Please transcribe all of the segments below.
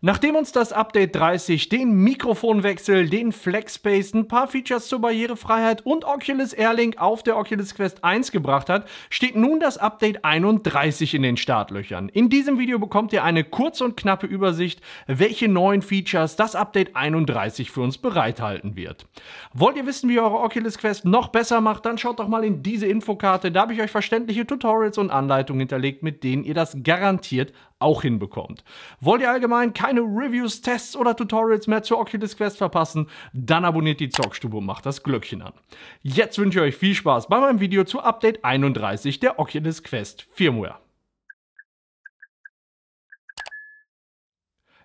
Nachdem uns das Update 30 den Mikrofonwechsel, den Flexspace, ein paar Features zur Barrierefreiheit und Oculus Airlink auf der Oculus Quest 1 gebracht hat, steht nun das Update 31 in den Startlöchern. In diesem Video bekommt ihr eine kurz und knappe Übersicht, welche neuen Features das Update 31 für uns bereithalten wird. Wollt ihr wissen, wie ihr eure Oculus Quest noch besser macht, dann schaut doch mal in diese Infokarte, da habe ich euch verständliche Tutorials und Anleitungen hinterlegt, mit denen ihr das garantiert auch hinbekommt. Wollt ihr allgemein keine Reviews, Tests oder Tutorials mehr zur Oculus Quest verpassen? Dann abonniert die Zockstube und macht das Glöckchen an. Jetzt wünsche ich euch viel Spaß bei meinem Video zu Update 31 der Oculus Quest Firmware.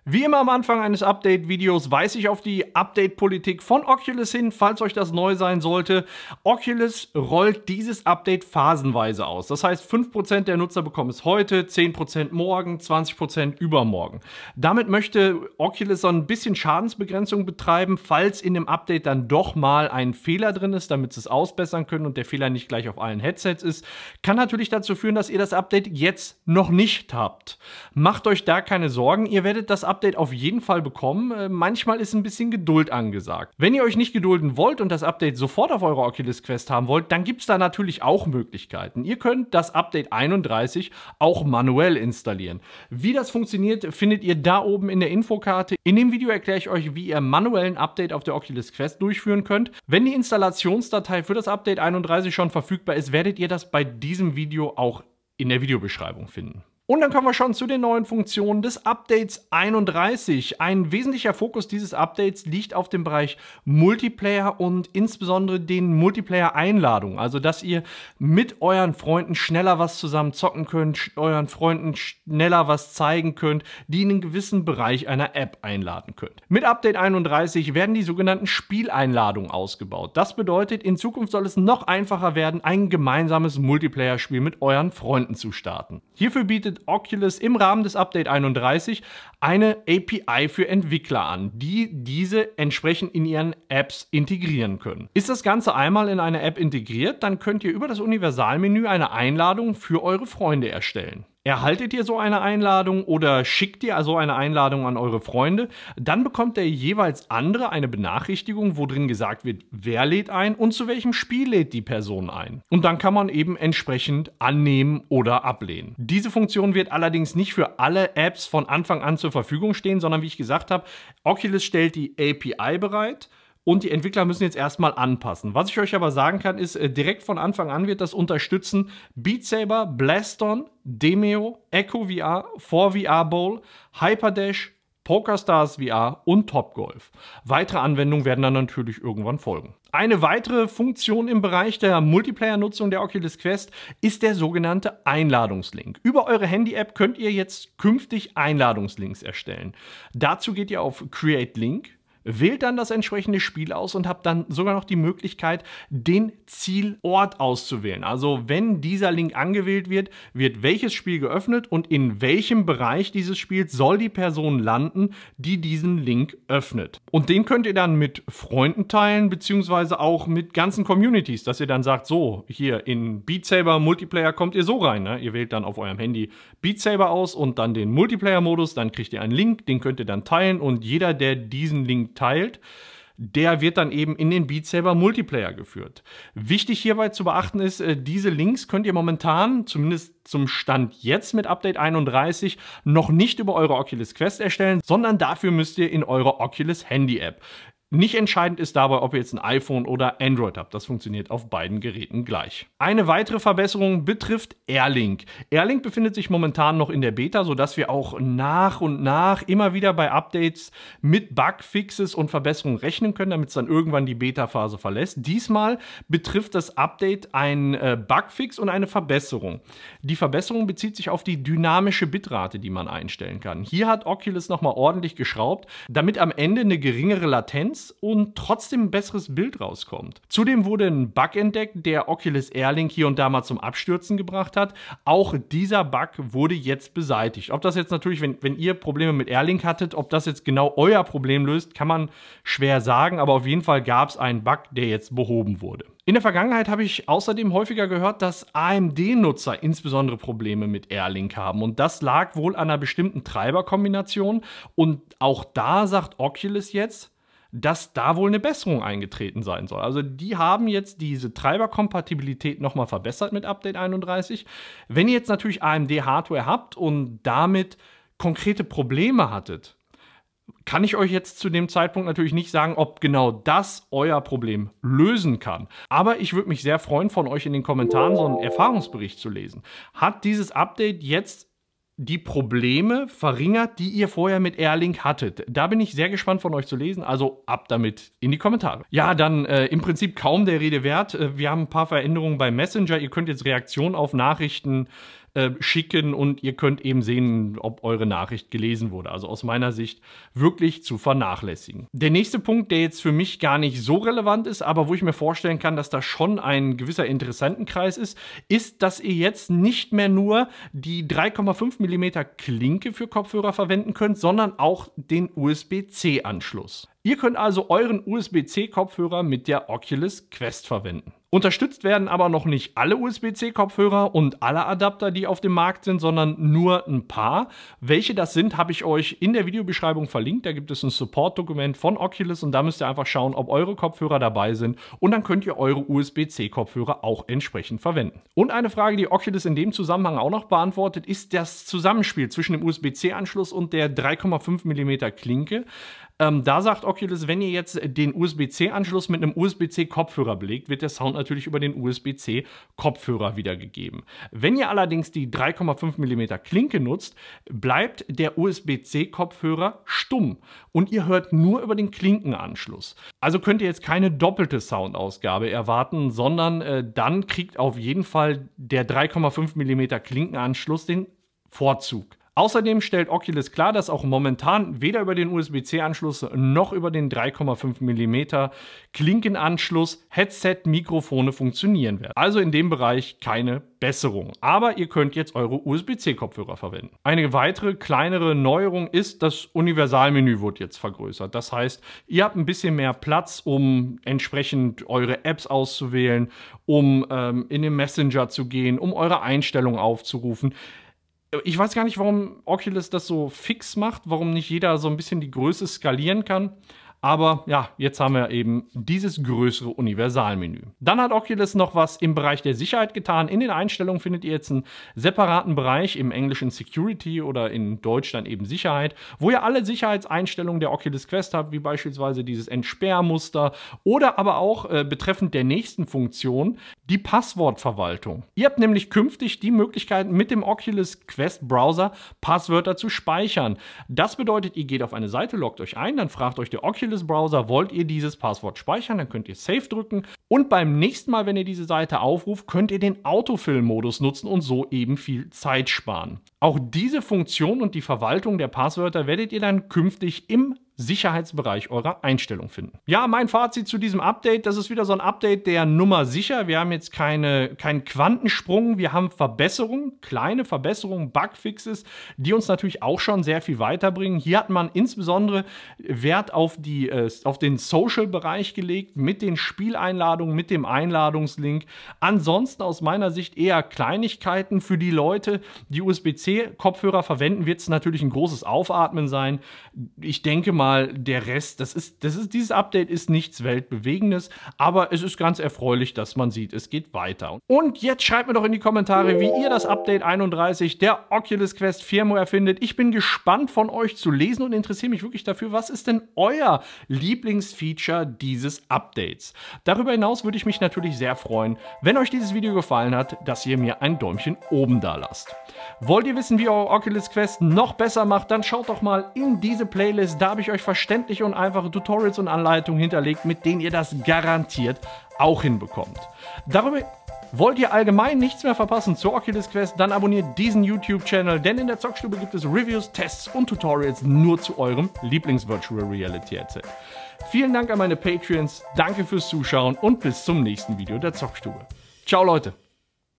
Wie immer am Anfang eines Update-Videos weise ich auf die Update-Politik von Oculus hin, falls euch das neu sein sollte. Oculus rollt dieses Update phasenweise aus. Das heißt, 5% der Nutzer bekommen es heute, 10% morgen, 20% übermorgen. Damit möchte Oculus so ein bisschen Schadensbegrenzung betreiben, falls in dem Update dann doch mal ein Fehler drin ist, damit sie es ausbessern können und der Fehler nicht gleich auf allen Headsets ist. Kann natürlich dazu führen, dass ihr das Update jetzt noch nicht habt. Macht euch da keine Sorgen, ihr werdet das Update Update auf jeden Fall bekommen. Äh, manchmal ist ein bisschen Geduld angesagt. Wenn ihr euch nicht gedulden wollt und das Update sofort auf eurer Oculus Quest haben wollt, dann gibt es da natürlich auch Möglichkeiten. Ihr könnt das Update 31 auch manuell installieren. Wie das funktioniert, findet ihr da oben in der Infokarte. In dem Video erkläre ich euch, wie ihr manuell ein Update auf der Oculus Quest durchführen könnt. Wenn die Installationsdatei für das Update 31 schon verfügbar ist, werdet ihr das bei diesem Video auch in der Videobeschreibung finden. Und dann kommen wir schon zu den neuen Funktionen des Updates 31. Ein wesentlicher Fokus dieses Updates liegt auf dem Bereich Multiplayer und insbesondere den Multiplayer-Einladungen. Also, dass ihr mit euren Freunden schneller was zusammen zocken könnt, euren Freunden schneller was zeigen könnt, die in einen gewissen Bereich einer App einladen könnt. Mit Update 31 werden die sogenannten Spieleinladungen ausgebaut. Das bedeutet, in Zukunft soll es noch einfacher werden, ein gemeinsames Multiplayer-Spiel mit euren Freunden zu starten. Hierfür bietet bietet Oculus im Rahmen des Update 31 eine API für Entwickler an, die diese entsprechend in ihren Apps integrieren können. Ist das Ganze einmal in eine App integriert, dann könnt ihr über das Universalmenü eine Einladung für eure Freunde erstellen. Erhaltet ihr so eine Einladung oder schickt ihr so eine Einladung an eure Freunde, dann bekommt der jeweils andere eine Benachrichtigung, wo drin gesagt wird, wer lädt ein und zu welchem Spiel lädt die Person ein. Und dann kann man eben entsprechend annehmen oder ablehnen. Diese Funktion wird allerdings nicht für alle Apps von Anfang an zur Verfügung stehen, sondern wie ich gesagt habe, Oculus stellt die API bereit und die Entwickler müssen jetzt erstmal anpassen. Was ich euch aber sagen kann, ist, äh, direkt von Anfang an wird das unterstützen Beat Saber, Blaston, Demeo, Echo VR, 4VR Bowl, Hyperdash, PokerStars VR und Top Golf. Weitere Anwendungen werden dann natürlich irgendwann folgen. Eine weitere Funktion im Bereich der Multiplayer-Nutzung der Oculus Quest ist der sogenannte Einladungslink. Über eure Handy-App könnt ihr jetzt künftig Einladungslinks erstellen. Dazu geht ihr auf Create Link, wählt dann das entsprechende Spiel aus und habt dann sogar noch die Möglichkeit, den Zielort auszuwählen. Also wenn dieser Link angewählt wird, wird welches Spiel geöffnet und in welchem Bereich dieses Spiels soll die Person landen, die diesen Link öffnet. Und den könnt ihr dann mit Freunden teilen, beziehungsweise auch mit ganzen Communities, dass ihr dann sagt, so, hier in Beat Saber Multiplayer kommt ihr so rein. Ne? Ihr wählt dann auf eurem Handy Beat Saber aus und dann den Multiplayer-Modus, dann kriegt ihr einen Link, den könnt ihr dann teilen und jeder, der diesen Link teilt, der wird dann eben in den Beat Saber Multiplayer geführt. Wichtig hierbei zu beachten ist, äh, diese Links könnt ihr momentan, zumindest zum Stand jetzt mit Update 31, noch nicht über eure Oculus Quest erstellen, sondern dafür müsst ihr in eure Oculus Handy App nicht entscheidend ist dabei, ob ihr jetzt ein iPhone oder Android habt. Das funktioniert auf beiden Geräten gleich. Eine weitere Verbesserung betrifft Airlink. Airlink befindet sich momentan noch in der Beta, sodass wir auch nach und nach immer wieder bei Updates mit Bugfixes und Verbesserungen rechnen können, damit es dann irgendwann die Beta-Phase verlässt. Diesmal betrifft das Update einen äh, Bugfix und eine Verbesserung. Die Verbesserung bezieht sich auf die dynamische Bitrate, die man einstellen kann. Hier hat Oculus nochmal ordentlich geschraubt, damit am Ende eine geringere Latenz ist und trotzdem ein besseres Bild rauskommt. Zudem wurde ein Bug entdeckt, der Oculus Airlink hier und da mal zum Abstürzen gebracht hat. Auch dieser Bug wurde jetzt beseitigt. Ob das jetzt natürlich, wenn, wenn ihr Probleme mit Airlink hattet, ob das jetzt genau euer Problem löst, kann man schwer sagen, aber auf jeden Fall gab es einen Bug, der jetzt behoben wurde. In der Vergangenheit habe ich außerdem häufiger gehört, dass AMD-Nutzer insbesondere Probleme mit Airlink haben. Und das lag wohl an einer bestimmten Treiberkombination. Und auch da sagt Oculus jetzt, dass da wohl eine Besserung eingetreten sein soll. Also die haben jetzt diese Treiberkompatibilität nochmal verbessert mit Update 31. Wenn ihr jetzt natürlich AMD-Hardware habt und damit konkrete Probleme hattet, kann ich euch jetzt zu dem Zeitpunkt natürlich nicht sagen, ob genau das euer Problem lösen kann. Aber ich würde mich sehr freuen, von euch in den Kommentaren so einen Erfahrungsbericht zu lesen. Hat dieses Update jetzt die Probleme verringert, die ihr vorher mit Erling hattet. Da bin ich sehr gespannt von euch zu lesen, also ab damit in die Kommentare. Ja, dann äh, im Prinzip kaum der Rede wert. Äh, wir haben ein paar Veränderungen bei Messenger. Ihr könnt jetzt Reaktionen auf Nachrichten äh, schicken und ihr könnt eben sehen, ob eure Nachricht gelesen wurde. Also aus meiner Sicht wirklich zu vernachlässigen. Der nächste Punkt, der jetzt für mich gar nicht so relevant ist, aber wo ich mir vorstellen kann, dass da schon ein gewisser Interessentenkreis ist, ist, dass ihr jetzt nicht mehr nur die 3,5 mm Klinke für Kopfhörer verwenden könnt, sondern auch den USB-C-Anschluss. Ihr könnt also euren USB-C-Kopfhörer mit der Oculus Quest verwenden. Unterstützt werden aber noch nicht alle USB-C-Kopfhörer und alle Adapter, die auf dem Markt sind, sondern nur ein paar. Welche das sind, habe ich euch in der Videobeschreibung verlinkt. Da gibt es ein Support-Dokument von Oculus und da müsst ihr einfach schauen, ob eure Kopfhörer dabei sind und dann könnt ihr eure USB-C-Kopfhörer auch entsprechend verwenden. Und eine Frage, die Oculus in dem Zusammenhang auch noch beantwortet, ist das Zusammenspiel zwischen dem USB-C-Anschluss und der 3,5 mm Klinke. Ähm, da sagt Oculus, wenn ihr jetzt den USB-C-Anschluss mit einem USB-C-Kopfhörer belegt, wird der Sound natürlich über den USB-C-Kopfhörer wiedergegeben. Wenn ihr allerdings die 3,5 mm Klinke nutzt, bleibt der USB-C-Kopfhörer stumm und ihr hört nur über den Klinkenanschluss. Also könnt ihr jetzt keine doppelte Soundausgabe erwarten, sondern äh, dann kriegt auf jeden Fall der 3,5 mm Klinkenanschluss den Vorzug. Außerdem stellt Oculus klar, dass auch momentan weder über den USB-C-Anschluss noch über den 3,5 mm Klinkenanschluss Headset-Mikrofone funktionieren werden. Also in dem Bereich keine Besserung. Aber ihr könnt jetzt eure USB-C-Kopfhörer verwenden. Eine weitere kleinere Neuerung ist, das Universalmenü wird jetzt vergrößert. Das heißt, ihr habt ein bisschen mehr Platz, um entsprechend eure Apps auszuwählen, um ähm, in den Messenger zu gehen, um eure Einstellungen aufzurufen ich weiß gar nicht, warum Oculus das so fix macht, warum nicht jeder so ein bisschen die Größe skalieren kann. Aber ja, jetzt haben wir eben dieses größere Universalmenü. Dann hat Oculus noch was im Bereich der Sicherheit getan. In den Einstellungen findet ihr jetzt einen separaten Bereich, im Englischen Security oder in Deutsch dann eben Sicherheit, wo ihr alle Sicherheitseinstellungen der Oculus Quest habt, wie beispielsweise dieses Entsperrmuster oder aber auch äh, betreffend der nächsten Funktion die Passwortverwaltung. Ihr habt nämlich künftig die Möglichkeit, mit dem Oculus Quest Browser Passwörter zu speichern. Das bedeutet, ihr geht auf eine Seite, loggt euch ein, dann fragt euch der Oculus, Windows-Browser wollt ihr dieses Passwort speichern, dann könnt ihr Save drücken und beim nächsten Mal, wenn ihr diese Seite aufruft, könnt ihr den Autofill-Modus nutzen und so eben viel Zeit sparen. Auch diese Funktion und die Verwaltung der Passwörter werdet ihr dann künftig im Sicherheitsbereich eurer Einstellung finden. Ja, mein Fazit zu diesem Update, das ist wieder so ein Update der Nummer sicher. Wir haben jetzt keine, keinen Quantensprung, wir haben Verbesserungen, kleine Verbesserungen, Bugfixes, die uns natürlich auch schon sehr viel weiterbringen. Hier hat man insbesondere Wert auf, die, äh, auf den Social-Bereich gelegt mit den Spieleinladungen Einladung mit dem Einladungslink. Ansonsten aus meiner Sicht eher Kleinigkeiten für die Leute, die USB-C-Kopfhörer verwenden, wird es natürlich ein großes Aufatmen sein. Ich denke mal, der Rest, das ist, das ist, dieses Update ist nichts Weltbewegendes, aber es ist ganz erfreulich, dass man sieht, es geht weiter. Und jetzt schreibt mir doch in die Kommentare, wie ihr das Update 31 der Oculus Quest Firmware findet. Ich bin gespannt von euch zu lesen und interessiere mich wirklich dafür, was ist denn euer Lieblingsfeature dieses Updates? Darüber hinaus hinaus würde ich mich natürlich sehr freuen, wenn euch dieses Video gefallen hat, dass ihr mir ein Däumchen oben da lasst. Wollt ihr wissen, wie ihr eure Oculus Quest noch besser macht, dann schaut doch mal in diese Playlist. Da habe ich euch verständliche und einfache Tutorials und Anleitungen hinterlegt, mit denen ihr das garantiert auch hinbekommt. Darüber Wollt ihr allgemein nichts mehr verpassen zur Oculus Quest, dann abonniert diesen YouTube-Channel, denn in der Zockstube gibt es Reviews, Tests und Tutorials nur zu eurem Lieblings-Virtual Reality-Headset. Vielen Dank an meine Patreons, danke fürs Zuschauen und bis zum nächsten Video der Zockstube. Ciao Leute!